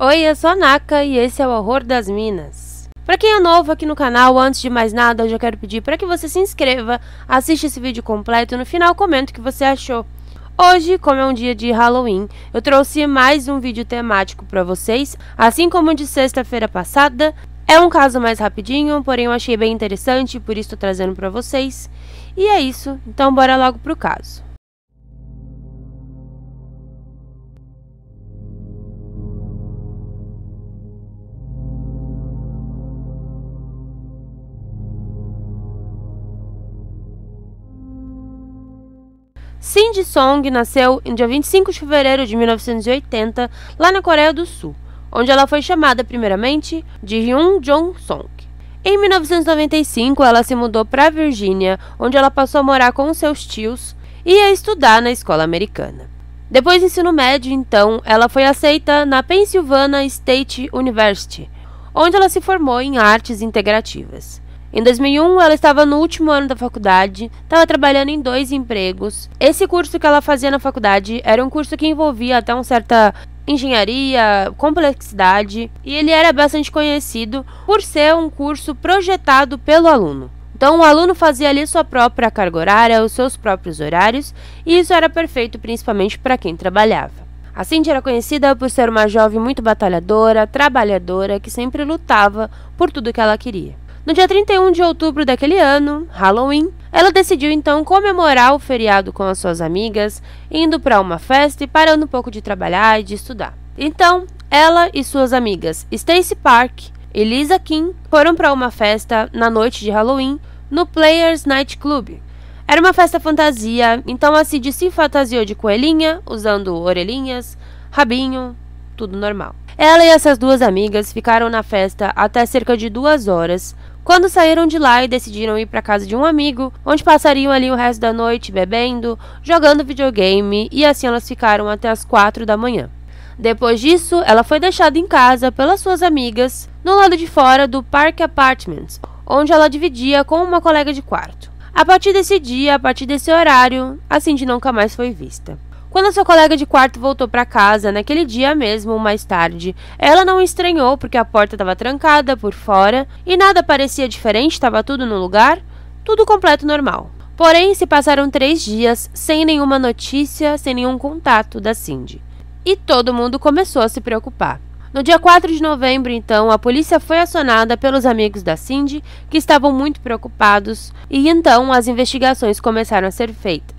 Oi, eu sou a Naka e esse é o Horror das Minas. Para quem é novo aqui no canal, antes de mais nada, eu já quero pedir para que você se inscreva, assista esse vídeo completo e no final comenta o que você achou. Hoje, como é um dia de Halloween, eu trouxe mais um vídeo temático para vocês, assim como o de sexta-feira passada. É um caso mais rapidinho, porém eu achei bem interessante, por isso estou trazendo para vocês. E é isso, então bora logo pro caso. Cindy Song nasceu em dia 25 de fevereiro de 1980, lá na Coreia do Sul, onde ela foi chamada primeiramente de Hyun Jong Song. Em 1995, ela se mudou para Virgínia, onde ela passou a morar com seus tios e a estudar na escola americana. Depois do ensino médio, então, ela foi aceita na Pennsylvania State University, onde ela se formou em artes integrativas. Em 2001, ela estava no último ano da faculdade, estava trabalhando em dois empregos. Esse curso que ela fazia na faculdade era um curso que envolvia até uma certa engenharia, complexidade, e ele era bastante conhecido por ser um curso projetado pelo aluno. Então, o aluno fazia ali sua própria carga horária, os seus próprios horários, e isso era perfeito principalmente para quem trabalhava. A Cindy era conhecida por ser uma jovem muito batalhadora, trabalhadora, que sempre lutava por tudo que ela queria. No dia 31 de outubro daquele ano, Halloween, ela decidiu então comemorar o feriado com as suas amigas, indo para uma festa e parando um pouco de trabalhar e de estudar. Então, ela e suas amigas Stacy Park e Lisa Kim foram para uma festa na noite de Halloween no Players Night Club. Era uma festa fantasia, então a Cid se fantasiou de coelhinha, usando orelhinhas, rabinho, tudo normal. Ela e essas duas amigas ficaram na festa até cerca de duas horas, quando saíram de lá e decidiram ir para casa de um amigo, onde passariam ali o resto da noite bebendo, jogando videogame e assim elas ficaram até as quatro da manhã. Depois disso, ela foi deixada em casa pelas suas amigas no lado de fora do Park Apartments, onde ela dividia com uma colega de quarto. A partir desse dia, a partir desse horário, a assim Cindy nunca mais foi vista. Quando seu colega de quarto voltou para casa, naquele dia mesmo, mais tarde, ela não estranhou porque a porta estava trancada por fora e nada parecia diferente, estava tudo no lugar, tudo completo normal. Porém, se passaram três dias sem nenhuma notícia, sem nenhum contato da Cindy. E todo mundo começou a se preocupar. No dia 4 de novembro, então, a polícia foi acionada pelos amigos da Cindy, que estavam muito preocupados, e então as investigações começaram a ser feitas.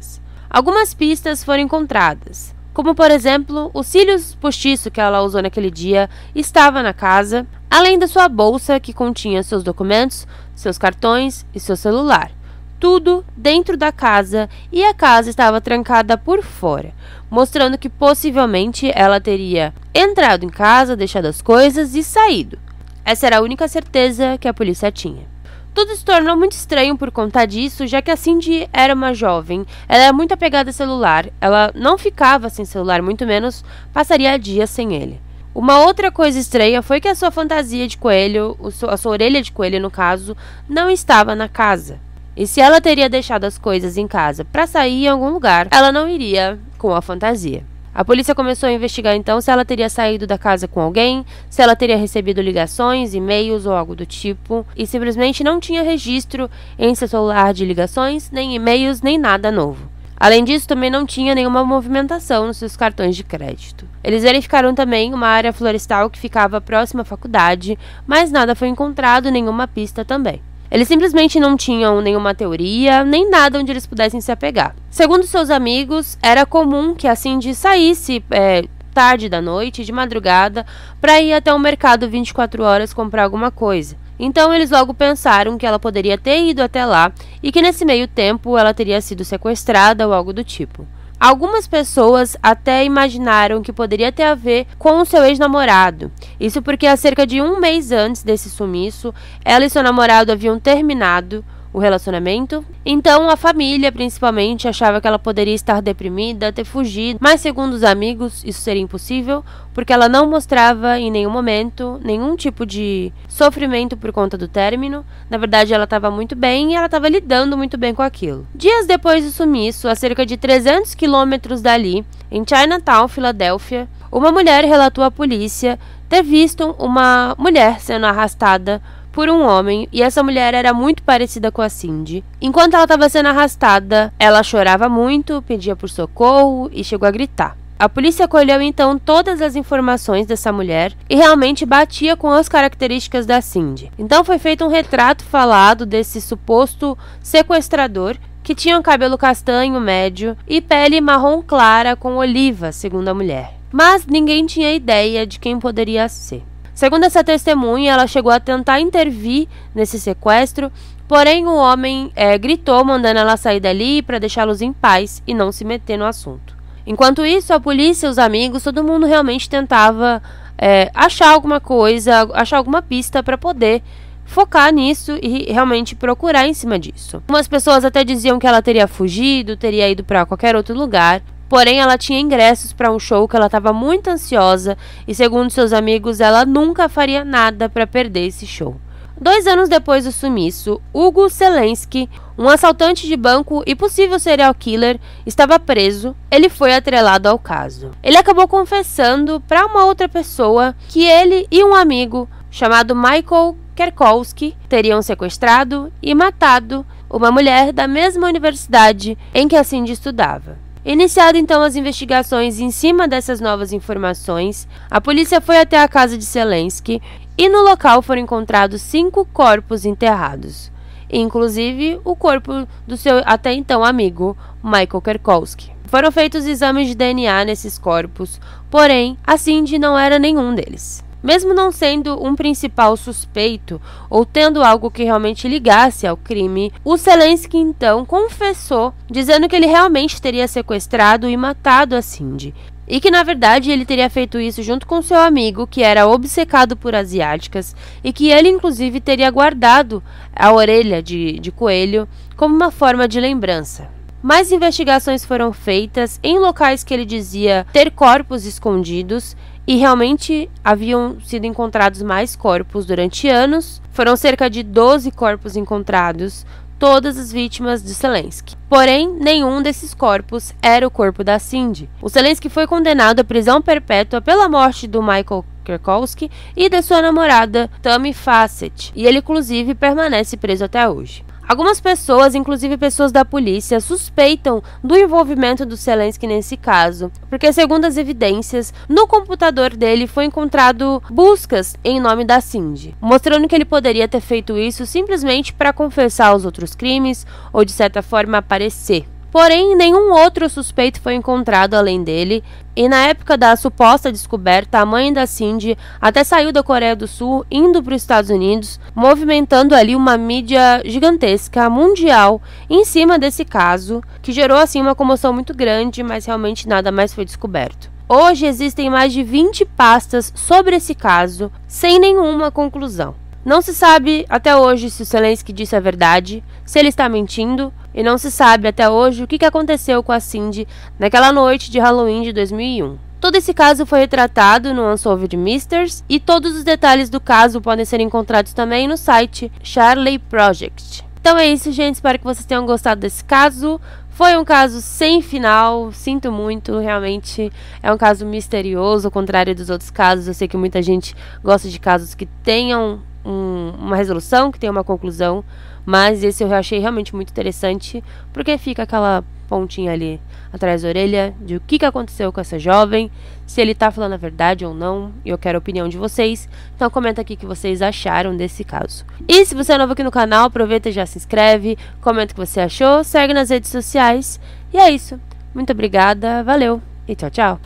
Algumas pistas foram encontradas, como por exemplo, os cílios postiço que ela usou naquele dia estava na casa, além da sua bolsa que continha seus documentos, seus cartões e seu celular. Tudo dentro da casa e a casa estava trancada por fora, mostrando que possivelmente ela teria entrado em casa, deixado as coisas e saído. Essa era a única certeza que a polícia tinha. Tudo se tornou muito estranho por conta disso, já que a Cindy era uma jovem. Ela era muito apegada a celular. Ela não ficava sem celular, muito menos passaria dias sem ele. Uma outra coisa estranha foi que a sua fantasia de coelho, a sua orelha de coelho no caso, não estava na casa. E se ela teria deixado as coisas em casa para sair em algum lugar, ela não iria com a fantasia. A polícia começou a investigar então se ela teria saído da casa com alguém, se ela teria recebido ligações, e-mails ou algo do tipo, e simplesmente não tinha registro em seu celular de ligações, nem e-mails, nem nada novo. Além disso, também não tinha nenhuma movimentação nos seus cartões de crédito. Eles verificaram também uma área florestal que ficava próxima à faculdade, mas nada foi encontrado, nenhuma pista também. Eles simplesmente não tinham nenhuma teoria, nem nada onde eles pudessem se apegar. Segundo seus amigos, era comum que a Cindy saísse é, tarde da noite, de madrugada, para ir até o mercado 24 horas comprar alguma coisa. Então eles logo pensaram que ela poderia ter ido até lá e que nesse meio tempo ela teria sido sequestrada ou algo do tipo. Algumas pessoas até imaginaram que poderia ter a ver com o seu ex-namorado. Isso porque há cerca de um mês antes desse sumiço, ela e seu namorado haviam terminado o relacionamento. Então, a família, principalmente, achava que ela poderia estar deprimida, ter fugido, mas segundo os amigos, isso seria impossível, porque ela não mostrava em nenhum momento nenhum tipo de sofrimento por conta do término. Na verdade, ela estava muito bem e ela estava lidando muito bem com aquilo. Dias depois do sumiço, a cerca de 300 quilômetros dali, em Chinatown, Filadélfia, uma mulher relatou à polícia ter visto uma mulher sendo arrastada por um homem e essa mulher era muito parecida com a Cindy. Enquanto ela estava sendo arrastada, ela chorava muito, pedia por socorro e chegou a gritar. A polícia colheu então todas as informações dessa mulher e realmente batia com as características da Cindy. Então foi feito um retrato falado desse suposto sequestrador que tinha um cabelo castanho médio e pele marrom clara com oliva, segundo a mulher. Mas ninguém tinha ideia de quem poderia ser. Segundo essa testemunha, ela chegou a tentar intervir nesse sequestro, porém o homem é, gritou mandando ela sair dali para deixá-los em paz e não se meter no assunto. Enquanto isso, a polícia, os amigos, todo mundo realmente tentava é, achar alguma coisa, achar alguma pista para poder focar nisso e realmente procurar em cima disso. Umas pessoas até diziam que ela teria fugido, teria ido para qualquer outro lugar, Porém, ela tinha ingressos para um show que ela estava muito ansiosa e, segundo seus amigos, ela nunca faria nada para perder esse show. Dois anos depois do sumiço, Hugo selensky um assaltante de banco e possível serial killer, estava preso. Ele foi atrelado ao caso. Ele acabou confessando para uma outra pessoa que ele e um amigo chamado Michael Kerkowski teriam sequestrado e matado uma mulher da mesma universidade em que a Cindy estudava. Iniciado então as investigações em cima dessas novas informações, a polícia foi até a casa de Zelensky e no local foram encontrados cinco corpos enterrados, inclusive o corpo do seu até então amigo Michael Kerkowski. Foram feitos exames de DNA nesses corpos, porém, a Cindy não era nenhum deles. Mesmo não sendo um principal suspeito ou tendo algo que realmente ligasse ao crime, o Zelensky então confessou, dizendo que ele realmente teria sequestrado e matado a Cindy. E que na verdade ele teria feito isso junto com seu amigo, que era obcecado por asiáticas, e que ele inclusive teria guardado a orelha de, de coelho como uma forma de lembrança. Mais investigações foram feitas em locais que ele dizia ter corpos escondidos e realmente haviam sido encontrados mais corpos durante anos. Foram cerca de 12 corpos encontrados, todas as vítimas de Selensky. Porém, nenhum desses corpos era o corpo da Cindy. O Selensky foi condenado à prisão perpétua pela morte do Michael Kerkowski e da sua namorada Tammy Facett, e ele inclusive permanece preso até hoje. Algumas pessoas, inclusive pessoas da polícia, suspeitam do envolvimento do Zelensky nesse caso, porque, segundo as evidências, no computador dele foi encontrado buscas em nome da Cindy, mostrando que ele poderia ter feito isso simplesmente para confessar os outros crimes ou, de certa forma, aparecer. Porém, nenhum outro suspeito foi encontrado além dele, e na época da suposta descoberta, a mãe da Cindy até saiu da Coreia do Sul, indo para os Estados Unidos, movimentando ali uma mídia gigantesca, mundial, em cima desse caso, que gerou assim uma comoção muito grande, mas realmente nada mais foi descoberto. Hoje existem mais de 20 pastas sobre esse caso, sem nenhuma conclusão. Não se sabe até hoje se o Zelensky disse a verdade, se ele está mentindo, e não se sabe até hoje o que aconteceu com a Cindy naquela noite de Halloween de 2001. Todo esse caso foi retratado no Unsolved Mysteries e todos os detalhes do caso podem ser encontrados também no site Charley Project. Então é isso, gente. Espero que vocês tenham gostado desse caso. Foi um caso sem final, sinto muito, realmente é um caso misterioso, ao contrário dos outros casos. Eu sei que muita gente gosta de casos que tenham um, uma resolução, que tenham uma conclusão, mas esse eu achei realmente muito interessante, porque fica aquela pontinha ali atrás da orelha de o que, que aconteceu com essa jovem, se ele tá falando a verdade ou não, e eu quero a opinião de vocês. Então comenta aqui o que vocês acharam desse caso. E se você é novo aqui no canal, aproveita e já se inscreve, comenta o que você achou, segue nas redes sociais. E é isso. Muito obrigada, valeu e tchau, tchau.